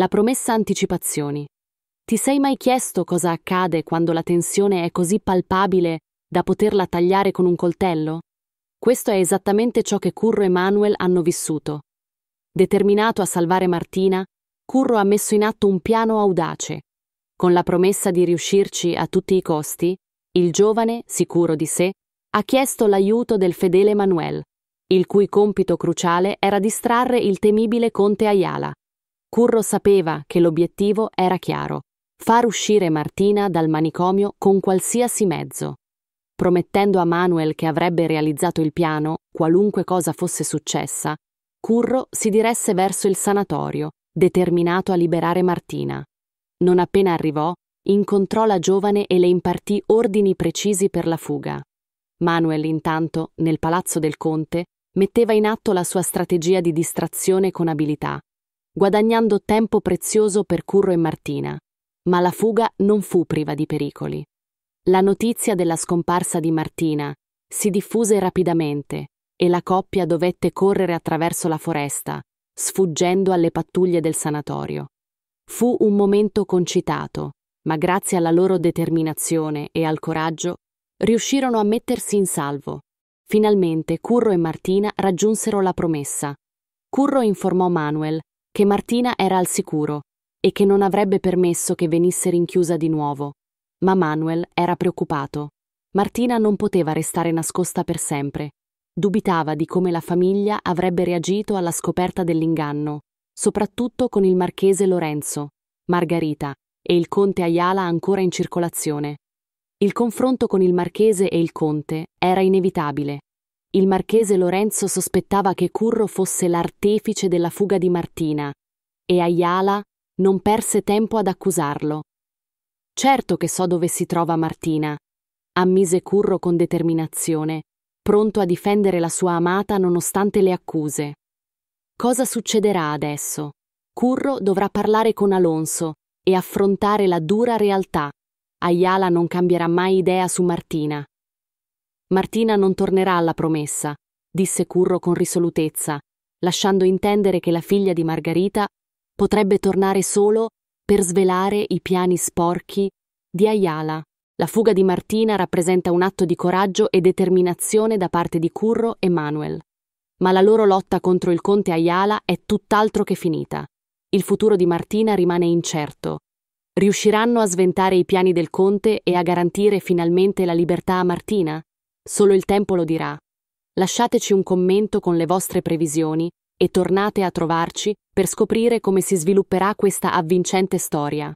La promessa anticipazioni. Ti sei mai chiesto cosa accade quando la tensione è così palpabile da poterla tagliare con un coltello? Questo è esattamente ciò che Curro e Manuel hanno vissuto. Determinato a salvare Martina, Curro ha messo in atto un piano audace. Con la promessa di riuscirci a tutti i costi, il giovane, sicuro di sé, ha chiesto l'aiuto del fedele Manuel, il cui compito cruciale era distrarre il temibile conte Ayala, Curro sapeva che l'obiettivo era chiaro, far uscire Martina dal manicomio con qualsiasi mezzo. Promettendo a Manuel che avrebbe realizzato il piano, qualunque cosa fosse successa, Curro si diresse verso il sanatorio, determinato a liberare Martina. Non appena arrivò, incontrò la giovane e le impartì ordini precisi per la fuga. Manuel, intanto, nel palazzo del conte, metteva in atto la sua strategia di distrazione con abilità, guadagnando tempo prezioso per Curro e Martina, ma la fuga non fu priva di pericoli. La notizia della scomparsa di Martina si diffuse rapidamente e la coppia dovette correre attraverso la foresta, sfuggendo alle pattuglie del sanatorio. Fu un momento concitato, ma grazie alla loro determinazione e al coraggio, riuscirono a mettersi in salvo. Finalmente Curro e Martina raggiunsero la promessa. Curro informò Manuel che Martina era al sicuro e che non avrebbe permesso che venisse rinchiusa di nuovo. Ma Manuel era preoccupato. Martina non poteva restare nascosta per sempre. Dubitava di come la famiglia avrebbe reagito alla scoperta dell'inganno, soprattutto con il marchese Lorenzo, Margarita e il conte Ayala ancora in circolazione. Il confronto con il marchese e il conte era inevitabile, il marchese Lorenzo sospettava che Curro fosse l'artefice della fuga di Martina e Ayala non perse tempo ad accusarlo. Certo che so dove si trova Martina, ammise Curro con determinazione, pronto a difendere la sua amata nonostante le accuse. Cosa succederà adesso? Curro dovrà parlare con Alonso e affrontare la dura realtà. Ayala non cambierà mai idea su Martina. Martina non tornerà alla promessa, disse Curro con risolutezza, lasciando intendere che la figlia di Margherita potrebbe tornare solo per svelare i piani sporchi di Ayala. La fuga di Martina rappresenta un atto di coraggio e determinazione da parte di Curro e Manuel. Ma la loro lotta contro il conte Ayala è tutt'altro che finita. Il futuro di Martina rimane incerto. Riusciranno a sventare i piani del conte e a garantire finalmente la libertà a Martina? Solo il tempo lo dirà. Lasciateci un commento con le vostre previsioni e tornate a trovarci per scoprire come si svilupperà questa avvincente storia.